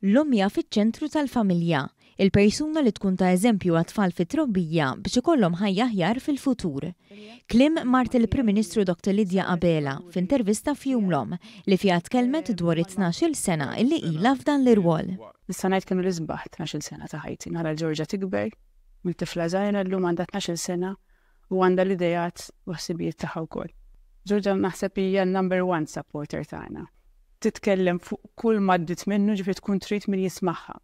L-omja fiċ-ċentru tal-familja, il-persuna li tkun ta' eżempju għat fit-trobbija biex ikollhom ħajja ħjar fil-futur. Klim mart il-Prim Ministru Dr. Lidja Abela f'intervista f'jumlom li fija tkellmet dwar 12-il sena illi ilha f'dan l-irwol. Nistanajt kienu l-izbaħ 12-il sena ta' ħajti, nara l-Ġorġa tikber, mill-tifla żgħira llum għandha 12-il sena u għandha l-idejat u tagħha wkoll. Ġorġa naħseb hija number one supporter tagħna titkellem fuq kull maddit minnu ġifri tkun trid min jismaħħa.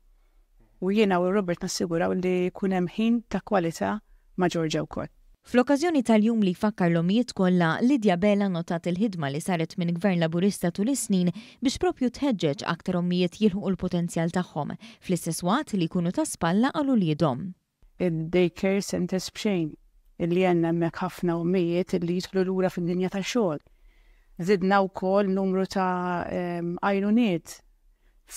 U jiena u Robert nassiguraw li kun hemm ħin ta' kwalità ma' Ġorġa wkoll. Fl-okkażjoni tal-jum li fakkar l-omijiet kollha, Lidja bela notat il-ħidma li saret minn gvern laburista tul is-snin biex propju tħeġġeġ aktar omijiet jilħu l-potenzjal tagħhom fl-istess waqt li jkunu ta' spalla għalu li jidhom. Id-daycare centers b'xejn illi għanna mek ħafna omijiet illi jidħlu lura fid-dinja tax-xogħol Zidna u kol numru ta' għajnuniet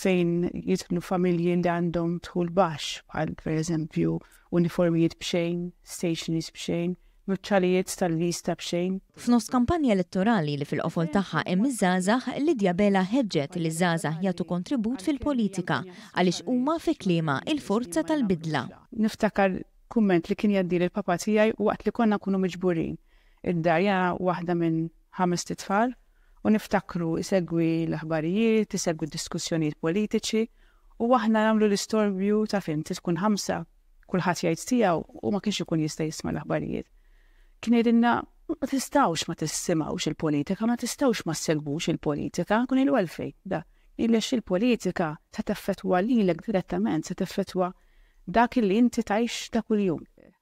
fejn jitlu familji li għandhom tħul bax, bħal per eżempju uniformijiet bxejn, stationis bxejn, muċċalijiet tal-lista bxejn. F'nofs kampanja elettorali li fil-qofol tagħha hemm iż-żgħażagħ li Diabela ħeġġet li żgħażagħ jagħtu kontribut fil-politika għaliex huma fi klima il-forza tal-bidla. Niftakar kumment li kien jaddi il papa tiegħi waqt li konna kunu miġburin. Id-darja waħda minn ħames titfal u niftakru isegwi l-aħbarijiet, isegwi diskussjonijiet politiċi u aħna nagħmlu l-istorbju ta' fim tkun ħamsa kulħadd jgħid tiegħu u ma kienx ikun jista' jisma' l-aħbarijiet. Kien jgħidilna ma tistawx ma tissimawx il-politika, ma tistawx ma segwux il-politika, kun il-welfej, da. Illex il-politika ta' teffettwa li l direttament, ta' teffettwa dak li inti tajx ta' kuljum.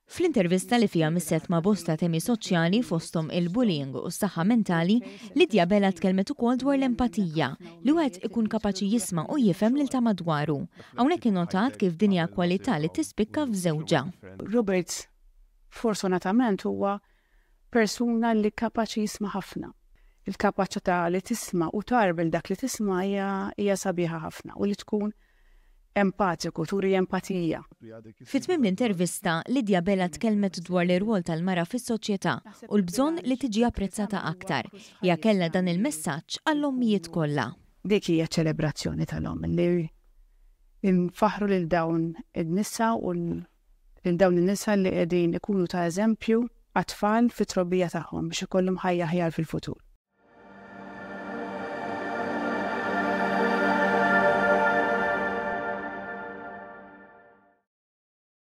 Fl-intervista li fija misset ma' bosta temi soċjali fostom il-bullying u s-saħħa mentali, Lidja Bella tkellmet ukoll dwar l-empatija li wieħed ikun kapaċi jisma' u jifhem lil ta' madwaru. Hawnhekk notat kif dinja kwalità li tispikka f'żewġa. Roberts fortunatament huwa persuna li kapaċi jisma' ħafna. Il-kapaċità li tisma' u tarbel dak li tisma' hija sabiħa ħafna u li tkun empatiku, turi empatija. E fit mim l-intervista, Lidja Bella tkellmet dwar l-irwol tal-mara fis-soċjetà u l-bżonn li tiġi apprezzata aktar, ja kella dan il-messaġġ għall-ommijiet kollha. Dik hija ċelebrazzjoni tal-om li nfaħru lil dawn id-nisa u lil dawn in-nisa li qegħdin ikunu ta' eżempju għat-tfal fit-trobbija tagħhom biex ikollhom ħajja ħjar fil-futur.